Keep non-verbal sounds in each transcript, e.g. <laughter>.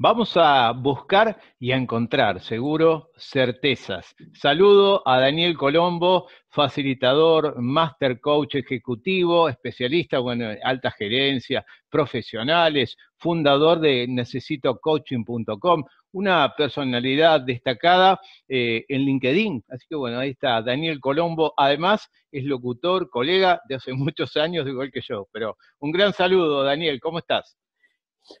Vamos a buscar y a encontrar, seguro, certezas. Saludo a Daniel Colombo, facilitador, master coach ejecutivo, especialista, bueno, en alta gerencia, profesionales, fundador de necesitocoaching.com, una personalidad destacada eh, en LinkedIn. Así que bueno, ahí está Daniel Colombo. Además, es locutor, colega de hace <laughs> muchos años, igual que yo. Pero un gran saludo, Daniel, ¿cómo estás?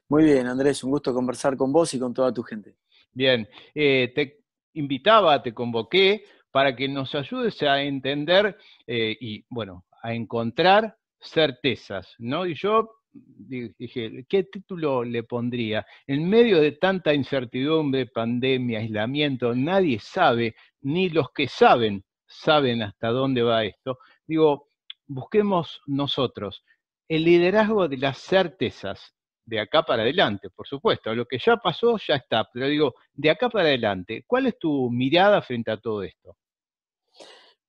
Muy bien, Andrés, un gusto conversar con vos y con toda tu gente. Bien, eh, te invitaba, te convoqué para que nos ayudes a entender eh, y, bueno, a encontrar certezas, ¿no? Y yo dije, ¿qué título le pondría? En medio de tanta incertidumbre, pandemia, aislamiento, nadie sabe, ni los que saben saben hasta dónde va esto. Digo, busquemos nosotros el liderazgo de las certezas, de acá para adelante, por supuesto. Lo que ya pasó ya está, pero digo, de acá para adelante, ¿cuál es tu mirada frente a todo esto?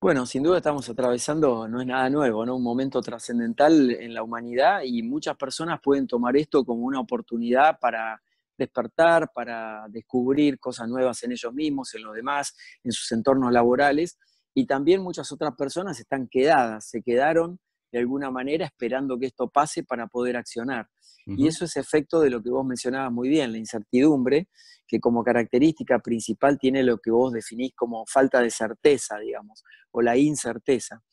Bueno, sin duda estamos atravesando, no es nada nuevo, ¿no? un momento trascendental en la humanidad y muchas personas pueden tomar esto como una oportunidad para despertar, para descubrir cosas nuevas en ellos mismos, en los demás, en sus entornos laborales. Y también muchas otras personas están quedadas, se quedaron de alguna manera esperando que esto pase para poder accionar. Y eso es efecto de lo que vos mencionabas muy bien, la incertidumbre, que como característica principal tiene lo que vos definís como falta de certeza, digamos, o la incerteza.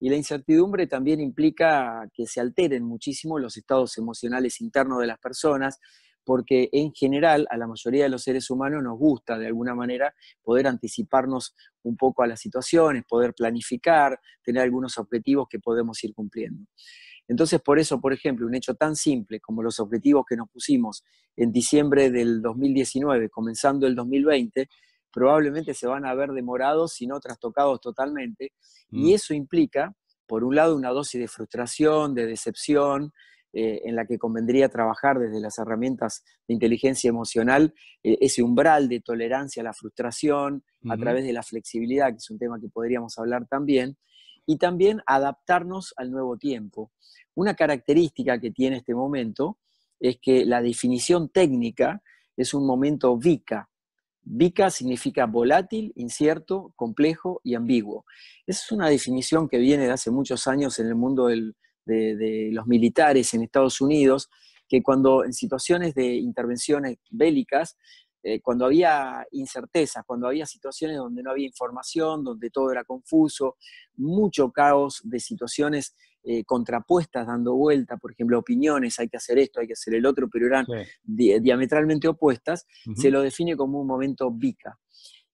Y la incertidumbre también implica que se alteren muchísimo los estados emocionales internos de las personas porque en general a la mayoría de los seres humanos nos gusta de alguna manera poder anticiparnos un poco a las situaciones, poder planificar, tener algunos objetivos que podemos ir cumpliendo. Entonces, por eso, por ejemplo, un hecho tan simple como los objetivos que nos pusimos en diciembre del 2019, comenzando el 2020, probablemente se van a ver demorados, si no trastocados totalmente. Y mm. eso implica, por un lado, una dosis de frustración, de decepción, eh, en la que convendría trabajar desde las herramientas de inteligencia emocional eh, ese umbral de tolerancia a la frustración a través de la flexibilidad, que es un tema que podríamos hablar también, y también adaptarnos al nuevo tiempo. Una característica que tiene este momento es que la definición técnica es un momento VICA, VICA significa volátil, incierto, complejo y ambiguo. Esa es una definición que viene de hace muchos años en el mundo del, de, los militares en Estados Unidos, que cuando en situaciones de intervenciones bélicas, eh, cuando había incertezas, cuando había situaciones donde no había información, donde todo era confuso, mucho caos de situaciones eh, contrapuestas dando vuelta, por ejemplo, opiniones, hay que hacer esto, hay que hacer el otro, pero eran diametralmente opuestas, se lo define como un momento bica.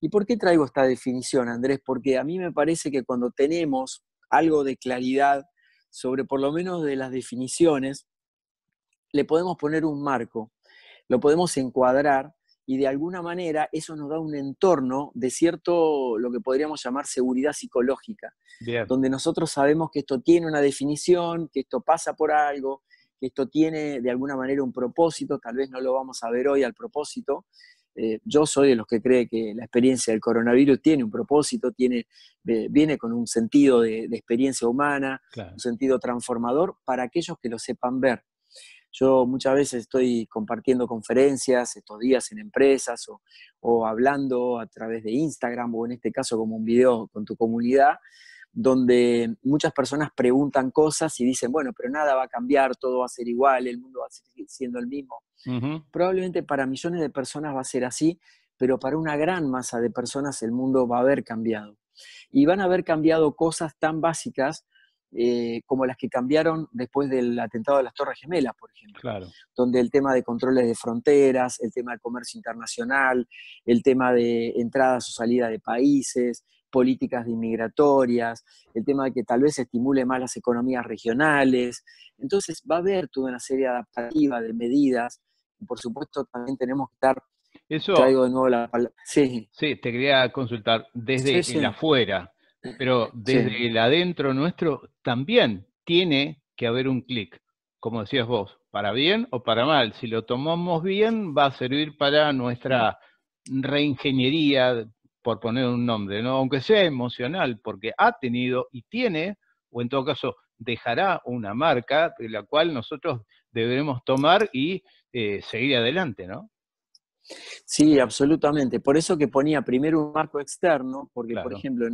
¿Y por qué traigo esta definición, Andrés? Porque a mí me parece que cuando tenemos algo de claridad sobre por lo menos de las definiciones, le podemos poner un marco, lo podemos encuadrar y de alguna manera eso nos da un entorno de cierto, lo que podríamos llamar seguridad psicológica, donde nosotros sabemos que esto tiene una definición, que esto pasa por algo, que esto tiene de alguna manera un propósito, tal vez no lo vamos a ver hoy al propósito, eh, yo soy de los que cree que la experiencia del coronavirus tiene un propósito, tiene, viene con un sentido de, experiencia humana, un sentido transformador para aquellos que lo sepan ver. Yo muchas veces estoy compartiendo conferencias estos días en empresas o, o hablando a través de Instagram o en este caso como un video con tu comunidad, donde muchas personas preguntan cosas y dicen, bueno, pero nada va a cambiar, todo va a ser igual, el mundo va a seguir siendo el mismo. Probablemente para millones de personas va a ser así, pero para una gran masa de personas el mundo va a haber cambiado. Y van a haber cambiado cosas tan básicas eh, como las que cambiaron después del atentado de las Torres Gemelas, por ejemplo, donde el tema de controles de fronteras, el tema del comercio internacional, el tema de entradas o salidas de países, políticas de inmigratorias, el tema de que tal vez estimule más las economías regionales. Entonces va a haber toda una serie adaptativa de medidas por supuesto también tenemos que dar Eso, traigo de nuevo la palabra. Sí. sí, te quería consultar desde el afuera, pero desde el adentro nuestro también tiene que haber un clic, como decías vos, para bien o para mal. Si lo tomamos bien, va a servir para nuestra reingeniería, por poner un nombre, ¿no? aunque sea emocional, porque ha tenido y tiene, o en todo caso dejará una marca, de la cual nosotros deberemos tomar y eh, seguir adelante, ¿no? Sí, absolutamente. Por eso que ponía primero un marco externo, porque por ejemplo,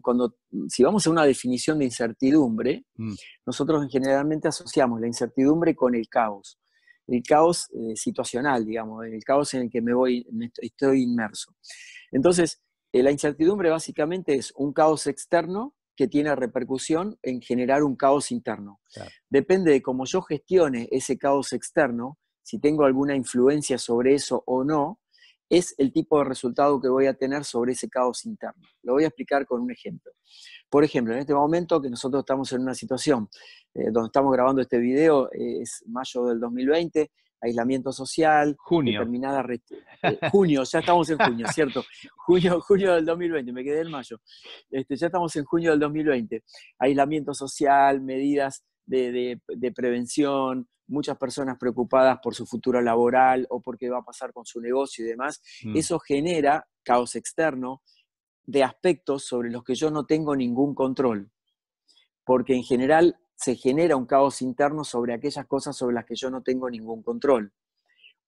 cuando si vamos a una definición de incertidumbre, mm. nosotros generalmente asociamos la incertidumbre con el caos, el caos eh, situacional, digamos, el caos en el que me voy, estoy inmerso. Entonces, eh, la incertidumbre básicamente es un caos externo que tiene repercusión en generar un caos interno. Depende de cómo yo gestione ese caos externo, si tengo alguna influencia sobre eso o no, es el tipo de resultado que voy a tener sobre ese caos interno. Lo voy a explicar con un ejemplo. Por ejemplo, en este momento que nosotros estamos en una situación eh, donde estamos grabando este video, eh, es mayo del 2020, aislamiento social, junio. determinada eh, junio, ya estamos en junio, <laughs> ¿cierto? Junio, junio del 2020, me quedé en mayo. Este, ya estamos en junio del 2020. Aislamiento social, medidas de, prevención, muchas personas preocupadas por su futuro laboral o porque va a pasar con su negocio y demás. Mm. Eso genera caos externo de aspectos sobre los que yo no tengo ningún control, porque en general se genera un caos interno sobre aquellas cosas sobre las que yo no tengo ningún control,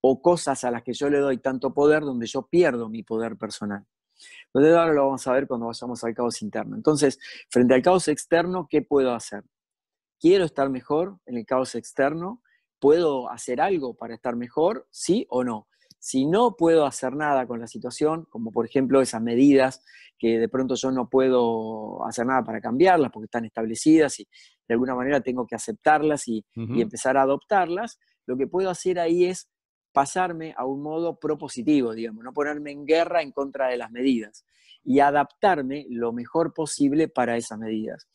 o cosas a las que yo le doy tanto poder donde yo pierdo mi poder personal. Entonces ahora lo vamos a ver cuando vayamos al caos interno. Entonces, frente al caos externo, ¿qué puedo hacer? quiero estar mejor en el caos externo, puedo hacer algo para estar mejor, sí o no. Si no puedo hacer nada con la situación, como por ejemplo esas medidas que de pronto yo no puedo hacer nada para cambiarlas porque están establecidas y de alguna manera tengo que aceptarlas y, empezar a adoptarlas, lo que puedo hacer ahí es pasarme a un modo propositivo, digamos, no ponerme en guerra en contra de las medidas y adaptarme lo mejor posible para esas medidas.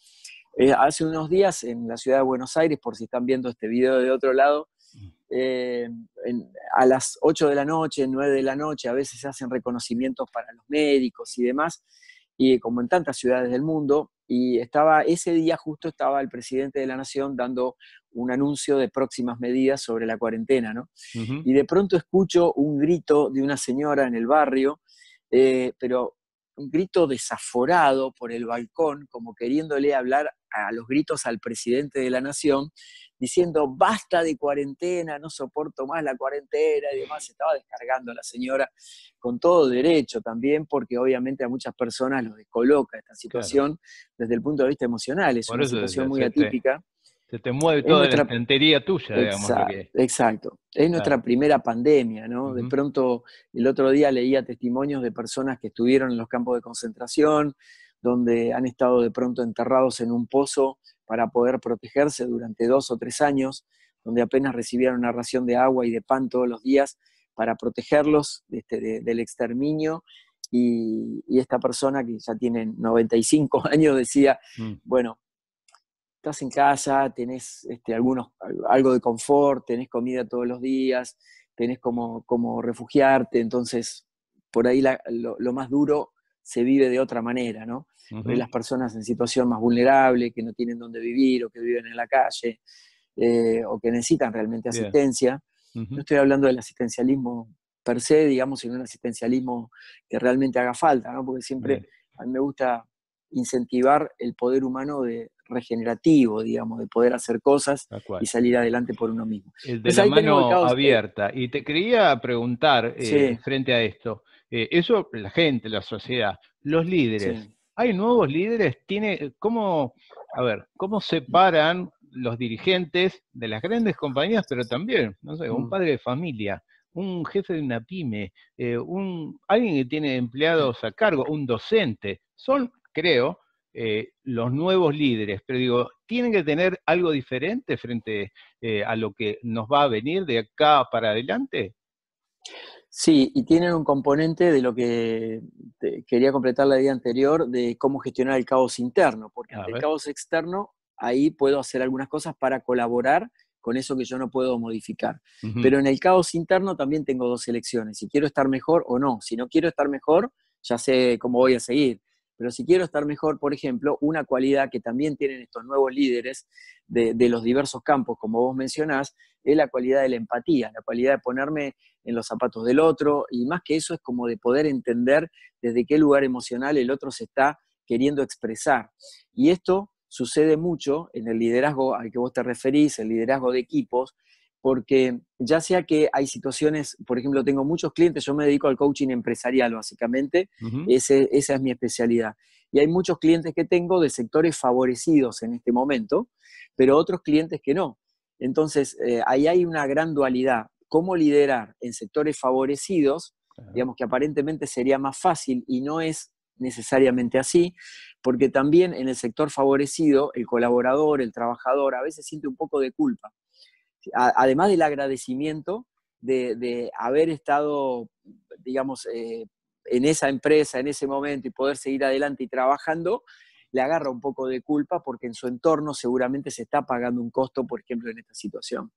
Eh, hace unos días en la ciudad de Buenos Aires, por si están viendo este video de otro lado, eh, a las 8 de la noche, 9 de la noche, a veces se hacen reconocimientos para los médicos y demás, y como en tantas ciudades del mundo, y estaba ese día justo estaba el presidente de la nación dando un anuncio de próximas medidas sobre la cuarentena, ¿no? Y de pronto escucho un grito de una señora en el barrio, eh, pero un grito desaforado por el balcón, como queriéndole hablar a los gritos al presidente de la nación, diciendo, basta de cuarentena, no soporto más la cuarentena y demás. estaba descargando la señora con todo derecho también, porque obviamente a muchas personas lo descoloca esta situación desde el punto de vista emocional. Es una situación muy atípica. Se te mueve toda la estantería tuya, digamos. Exacto. Es nuestra primera pandemia, ¿no? De pronto, el otro día leía testimonios de personas que estuvieron en los campos de concentración, donde han estado de pronto enterrados en un pozo para poder protegerse durante dos o tres años, donde apenas recibieron una ración de agua y de pan todos los días para protegerlos este, del exterminio. Y, esta persona que ya tiene 95 <laughs> años decía, mm. bueno, estás en casa, tenés este, algunos, algo de confort, tenés comida todos los días, tenés como, como refugiarte, entonces por ahí lo, más duro se vive de otra manera, ¿no? Las personas en situación más vulnerable, que no tienen dónde vivir o que viven en la calle eh, o que necesitan realmente asistencia. No estoy hablando del asistencialismo per se, digamos, sino un asistencialismo que realmente haga falta, ¿no? Porque siempre a mí me gusta incentivar el poder humano de regenerativo, digamos, de poder hacer cosas y salir adelante por uno mismo. El de pues la mano eh. abierta. Y te quería preguntar eh, frente a esto, eh, eso la gente, la sociedad, los líderes. ¿Hay nuevos líderes? ¿Tiene, cómo, a ver, ¿cómo separan los dirigentes de las grandes compañías, pero también, no sé, un mm. padre de familia, un jefe de una pyme, eh, un, alguien que tiene empleados a cargo, un docente? Son, creo, eh, los nuevos líderes, pero digo, tienen que tener algo diferente frente eh, a lo que nos va a venir de acá para adelante. Sí, y tienen un componente de lo que quería completar la idea anterior, de cómo gestionar el caos interno, porque en el caos externo, ahí puedo hacer algunas cosas para colaborar con eso que yo no puedo modificar. Pero en el caos interno también tengo dos elecciones, si quiero estar mejor o no. Si no quiero estar mejor, ya sé cómo voy a seguir. Pero si quiero estar mejor, por ejemplo, una cualidad que también tienen estos nuevos líderes de, los diversos campos, como vos mencionás, es la cualidad de la empatía, la cualidad de ponerme en los zapatos del otro, y más que eso es como de poder entender desde qué lugar emocional el otro se está queriendo expresar. Y esto sucede mucho en el liderazgo al que vos te referís, el liderazgo de equipos, porque ya sea que hay situaciones, por ejemplo, tengo muchos clientes, yo me dedico al coaching empresarial básicamente, esa es mi especialidad. Y hay muchos clientes que tengo de sectores favorecidos en este momento, pero otros clientes que no. Entonces, eh, ahí hay una gran dualidad. ¿Cómo liderar en sectores favorecidos? Digamos que aparentemente sería más fácil y no es necesariamente así, porque también en el sector favorecido, el colaborador, el trabajador, a veces siente un poco de culpa además del agradecimiento de, de haber estado, digamos, eh, en esa empresa, en ese momento y poder seguir adelante y trabajando, le agarra un poco de culpa porque en su entorno seguramente se está pagando un costo, por ejemplo, en esta situación.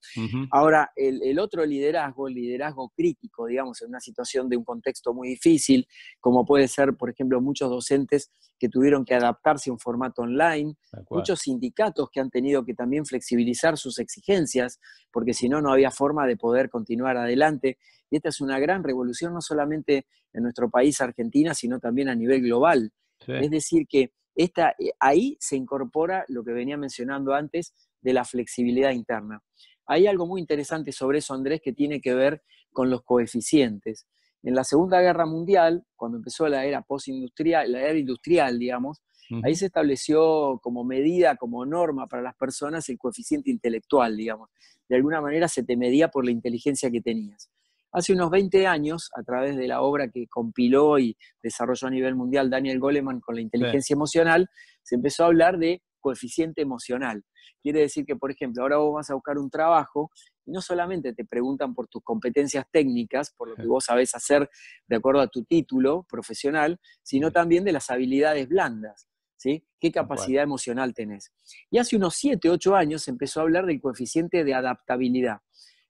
Ahora, el, otro liderazgo, el liderazgo crítico, digamos, en una situación de un contexto muy difícil, como puede ser, por ejemplo, muchos docentes que tuvieron que adaptarse a un formato online, muchos sindicatos que han tenido que también flexibilizar sus exigencias, porque si no, no había forma de poder continuar adelante. Y esta es una gran revolución, no solamente en nuestro país, Argentina, sino también a nivel global. Es decir, que esta, eh, ahí se incorpora lo que venía mencionando antes de la flexibilidad interna. Hay algo muy interesante sobre eso, Andrés, que tiene que ver con los coeficientes. En la Segunda Guerra Mundial, cuando empezó la era la era industrial, digamos, ahí se estableció como medida, como norma para las personas el coeficiente intelectual, De alguna manera se te medía por la inteligencia que tenías. Hace unos 20 años, a través de la obra que compiló y desarrolló a nivel mundial Daniel Goleman con la inteligencia emocional, se empezó a hablar de coeficiente emocional. Quiere decir que, por ejemplo, ahora vos vas a buscar un trabajo y no solamente te preguntan por tus competencias técnicas, por lo que vos sabés hacer de acuerdo a tu título profesional, sino también de las habilidades blandas. ¿Sí? ¿Qué capacidad emocional tenés? Y hace unos 7, 8 años se empezó a hablar del coeficiente de adaptabilidad.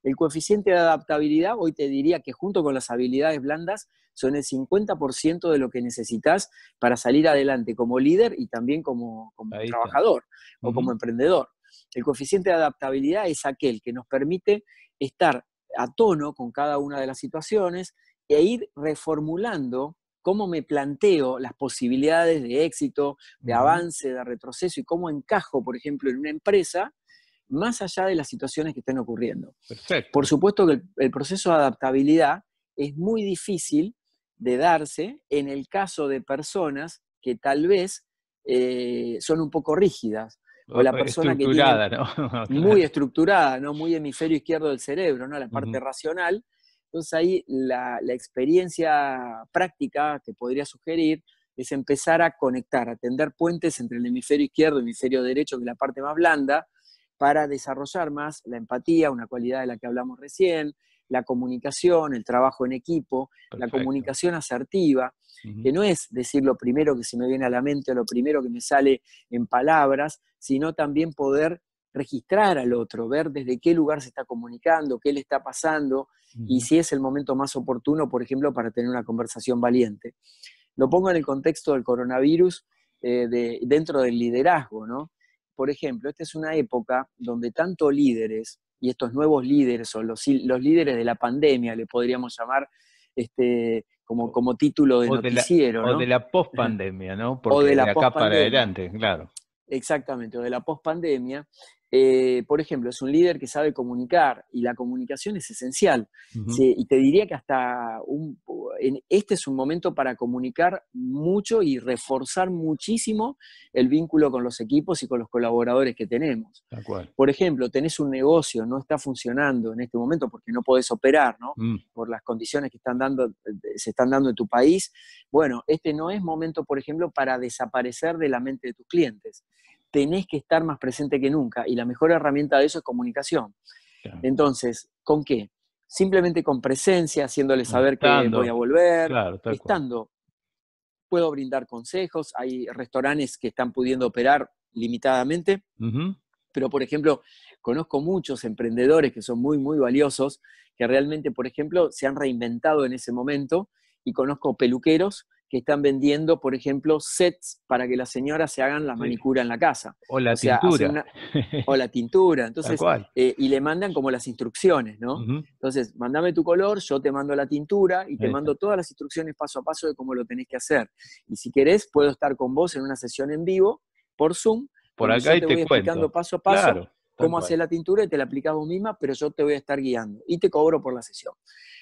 El coeficiente de adaptabilidad, hoy te diría que junto con las habilidades blandas, son el 50% de lo que necesitas para salir adelante como líder y también como, trabajador o como emprendedor. El coeficiente de adaptabilidad es aquel que nos permite estar a tono con cada una de las situaciones e ir reformulando cómo me planteo las posibilidades de éxito, de avance, de retroceso y cómo encajo, por ejemplo, en una empresa más allá de las situaciones que estén ocurriendo. Por supuesto que el, proceso de adaptabilidad es muy difícil de darse en el caso de personas que tal vez eh, son un poco rígidas. O la persona que tiene, <laughs> <laughs> muy estructurada, ¿no? Muy hemisferio izquierdo del cerebro, ¿no? La parte racional. Entonces ahí la, la, experiencia práctica que podría sugerir es empezar a conectar, a tender puentes entre el hemisferio izquierdo y el hemisferio derecho, que es la parte más blanda, para desarrollar más la empatía, una cualidad de la que hablamos recién, la comunicación, el trabajo en equipo, la comunicación asertiva, que no es decir lo primero que se me viene a la mente o lo primero que me sale en palabras, sino también poder registrar al otro, ver desde qué lugar se está comunicando, qué le está pasando y si es el momento más oportuno, por ejemplo, para tener una conversación valiente. Lo pongo en el contexto del coronavirus eh, dentro del liderazgo, ¿no? por ejemplo, esta es una época donde tanto líderes, y estos nuevos líderes, o los, líderes de la pandemia, le podríamos llamar, este, como, título de noticiero. De ¿no? O de la pospandemia, ¿no? Porque <laughs> o de, la acá para adelante, claro. Exactamente, o de la pospandemia, eh, por ejemplo, es un líder que sabe comunicar y la comunicación es esencial. y te diría que hasta este es un momento para comunicar mucho y reforzar muchísimo el vínculo con los equipos y con los colaboradores que tenemos. Por ejemplo, tenés un negocio, no está funcionando en este momento porque no podés operar, ¿no? Mm. Por las condiciones que se están dando en tu país. Bueno, este no es momento, por ejemplo, para desaparecer de la mente de tus clientes tenés que estar más presente que nunca y la mejor herramienta de eso es comunicación. Entonces, ¿con qué? Simplemente con presencia, haciéndole saber que voy a volver, estando. Puedo brindar consejos, hay restaurantes que están pudiendo operar limitadamente, pero por ejemplo, conozco muchos emprendedores que son muy, muy valiosos, que realmente, por ejemplo, se han reinventado en ese momento y conozco peluqueros que están vendiendo, por ejemplo, sets para que las señoras se hagan la manicura en la casa. O la tintura. <laughs> o la tintura. Entonces, eh, y le mandan como las instrucciones, ¿no? Entonces, mandame tu color, yo te mando la tintura y te mando todas las instrucciones paso a paso de cómo lo tenés que hacer. Y si querés, puedo estar con vos en una sesión en vivo por Zoom. Por acá y te, voy explicando paso a paso. cómo hacer la tintura y te la aplicamos misma, pero yo te voy a estar guiando y te cobro por la sesión.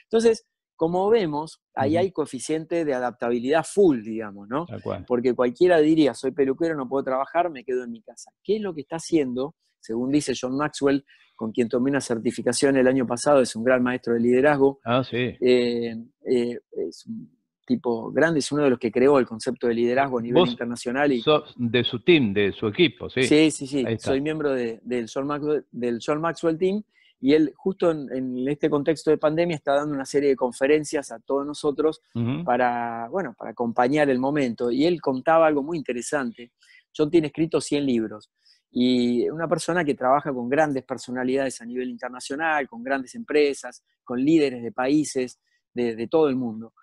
Entonces, como vemos, ahí hay coeficiente de adaptabilidad full, digamos, ¿no? Porque cualquiera diría, soy peluquero, no puedo trabajar, me quedo en mi casa. ¿Qué es lo que está haciendo? Según dice John Maxwell, con quien tomé una certificación el año pasado, es un gran maestro de liderazgo. Ah, sí. Eh, eh, es un tipo grande, es uno de los que creó el concepto de liderazgo a nivel internacional. Y, de su team, de su equipo, sí. Sí, sí, sí. Soy miembro del John Maxwell Team y él justo en, este contexto de pandemia está dando una serie de conferencias a todos nosotros para, acompañar el momento. Y él contaba algo muy interesante. John tiene escrito 100 libros y una persona que trabaja con grandes personalidades a nivel internacional, con grandes empresas, con líderes de países de, todo el mundo.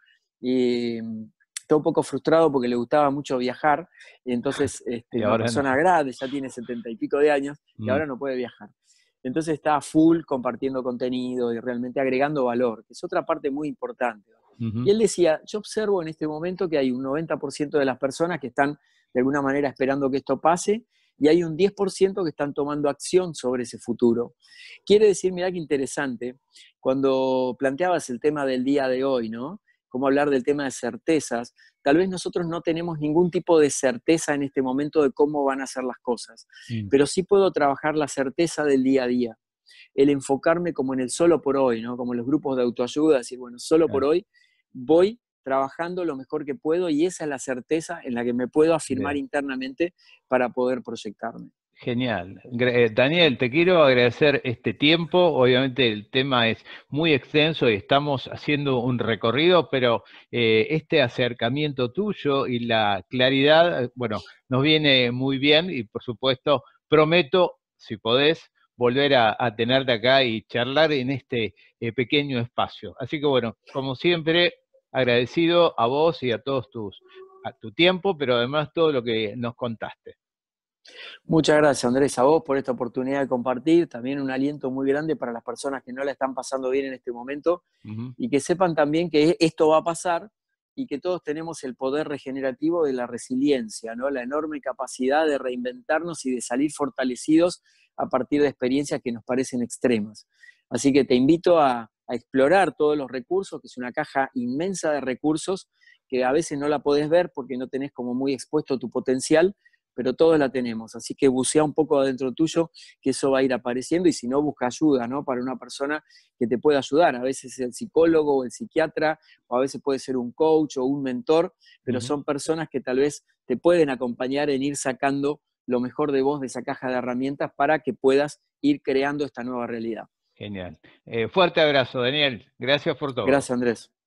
Y mm, está un poco frustrado porque le gustaba mucho viajar, y entonces <laughs> este, una persona grande, ya tiene setenta y pico de años, y mm. ahora no puede viajar. Entonces está full compartiendo contenido y realmente agregando valor, que es otra parte muy importante. Y él decía, yo observo en este momento que hay un 90% de las personas que están de alguna manera esperando que esto pase y hay un 10% que están tomando acción sobre ese futuro. Quiere decir, mira qué interesante, cuando planteabas el tema del día de hoy, ¿no? cómo hablar del tema de certezas. Tal vez nosotros no tenemos ningún tipo de certeza en este momento de cómo van a ser las cosas, pero sí puedo trabajar la certeza del día a día. El enfocarme como en el solo por hoy, ¿no? como los grupos de autoayuda, decir, bueno, solo por hoy voy trabajando lo mejor que puedo y esa es la certeza en la que me puedo afirmar internamente para poder proyectarme. Genial. Eh, Daniel, te quiero agradecer este tiempo. Obviamente el tema es muy extenso y estamos haciendo un recorrido, pero eh, este acercamiento tuyo y la claridad, eh, bueno, nos viene muy bien y por supuesto prometo, si podés, volver a, tenerte acá y charlar en este pequeño espacio. Así que bueno, como siempre, agradecido a vos y a todos tus, a tu tiempo, pero además todo lo que nos contaste. Muchas gracias, Andrés, a vos por esta oportunidad de compartir. También un aliento muy grande para las personas que no la están pasando bien en este momento y que sepan también que e-, esto va a pasar y que todos tenemos el poder regenerativo de la resiliencia, ¿no? la enorme capacidad de reinventarnos y de salir fortalecidos a partir de experiencias que nos parecen extremas. Así que te invito a, a explorar todos los recursos, que es una caja inmensa de recursos que a veces no la podés ver porque no tenés como muy expuesto tu potencial, pero todos la tenemos. Así que bucea un poco adentro tuyo, que eso va a ir apareciendo y si no, busca ayuda, ¿no? Para una persona que te pueda ayudar. A veces el psicólogo o el psiquiatra, o a veces puede ser un coach o un mentor, pero son personas que tal vez te pueden acompañar en ir sacando lo mejor de vos de esa caja de herramientas para que puedas ir creando esta nueva realidad. Genial. Eh, fuerte abrazo, Daniel. Gracias por todo. Gracias, Andrés.